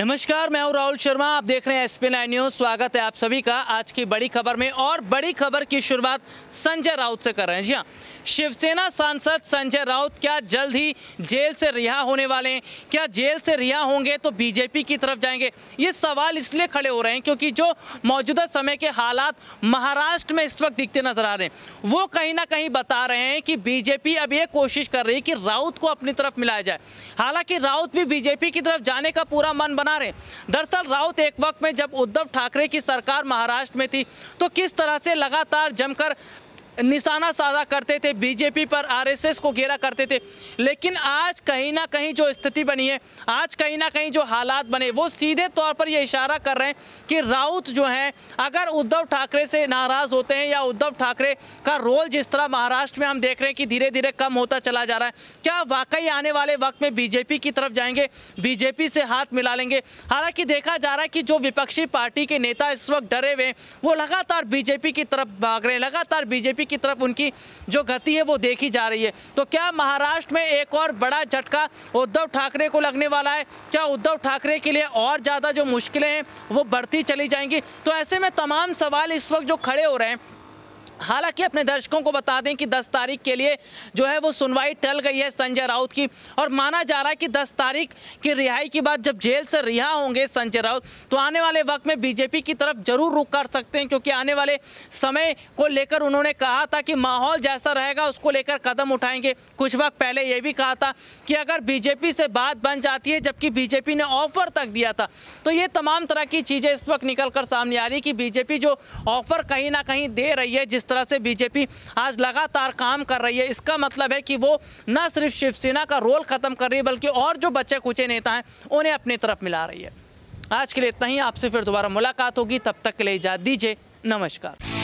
नमस्कार मैं हूं राहुल शर्मा आप देख रहे हैं एस पी नाइन न्यूज स्वागत है आप सभी का आज की बड़ी खबर में और बड़ी खबर की शुरुआत संजय राउत से कर रहे हैं जी हाँ शिवसेना सांसद संजय राउत क्या जल्द ही जेल से रिहा होने वाले हैं क्या जेल से रिहा होंगे तो बीजेपी की तरफ जाएंगे ये सवाल इसलिए खड़े हो रहे हैं क्योंकि जो मौजूदा समय के हालात महाराष्ट्र में इस वक्त दिखते नजर आ रहे हैं वो कहीं ना कहीं बता रहे हैं कि बीजेपी अब ये कोशिश कर रही है कि राउत को अपनी तरफ मिलाया जाए हालांकि राउत भी बीजेपी की तरफ जाने का पूरा मन बना बना रहे दरअसल राउत एक वक्त में जब उद्धव ठाकरे की सरकार महाराष्ट्र में थी तो किस तरह से लगातार जमकर निशाना साधा करते थे बीजेपी पर आरएसएस को घेरा करते थे लेकिन आज कहीं ना कहीं जो स्थिति बनी है आज कहीं ना कहीं जो हालात बने वो सीधे तौर पर ये इशारा कर रहे हैं कि राउत जो हैं अगर उद्धव ठाकरे से नाराज़ होते हैं या उद्धव ठाकरे का रोल जिस तरह महाराष्ट्र में हम देख रहे हैं कि धीरे धीरे कम होता चला जा रहा है क्या वाकई आने वाले वक्त में बीजेपी की तरफ जाएंगे बीजेपी से हाथ मिला लेंगे हालांकि देखा जा रहा है कि जो विपक्षी पार्टी के नेता इस वक्त डरे हुए वो लगातार बीजेपी की तरफ भाग रहे हैं लगातार बीजेपी की तरफ उनकी जो गति है वो देखी जा रही है तो क्या महाराष्ट्र में एक और बड़ा झटका उद्धव ठाकरे को लगने वाला है क्या उद्धव ठाकरे के लिए और ज़्यादा जो मुश्किलें हैं वो बढ़ती चली जाएंगी तो ऐसे में तमाम सवाल इस वक्त जो खड़े हो रहे हैं हालांकि अपने दर्शकों को बता दें कि 10 तारीख के लिए जो है वो सुनवाई टल गई है संजय राउत की और माना जा रहा है कि 10 तारीख की रिहाई के बाद जब जेल से रिहा होंगे संजय राउत तो आने वाले वक्त में बीजेपी की तरफ जरूर रुख कर सकते हैं क्योंकि आने वाले समय को लेकर उन्होंने कहा था कि माहौल जैसा रहेगा उसको लेकर कदम उठाएंगे कुछ वक्त पहले ये भी कहा था कि अगर बीजेपी से बात बन जाती है जबकि बीजेपी ने ऑफर तक दिया था तो ये तमाम तरह की चीज़ें इस वक्त निकल सामने आ रही कि बीजेपी जो ऑफर कहीं ना कहीं दे रही है जिस तरह से बीजेपी आज लगातार काम कर रही है इसका मतलब है कि वो न सिर्फ शिवसेना का रोल ख़त्म कर रही है बल्कि और जो बच्चे कुचे नेता हैं उन्हें अपनी तरफ मिला रही है आज के लिए इतना ही आपसे फिर दोबारा मुलाकात होगी तब तक के लिए इजाज़ दीजिए नमस्कार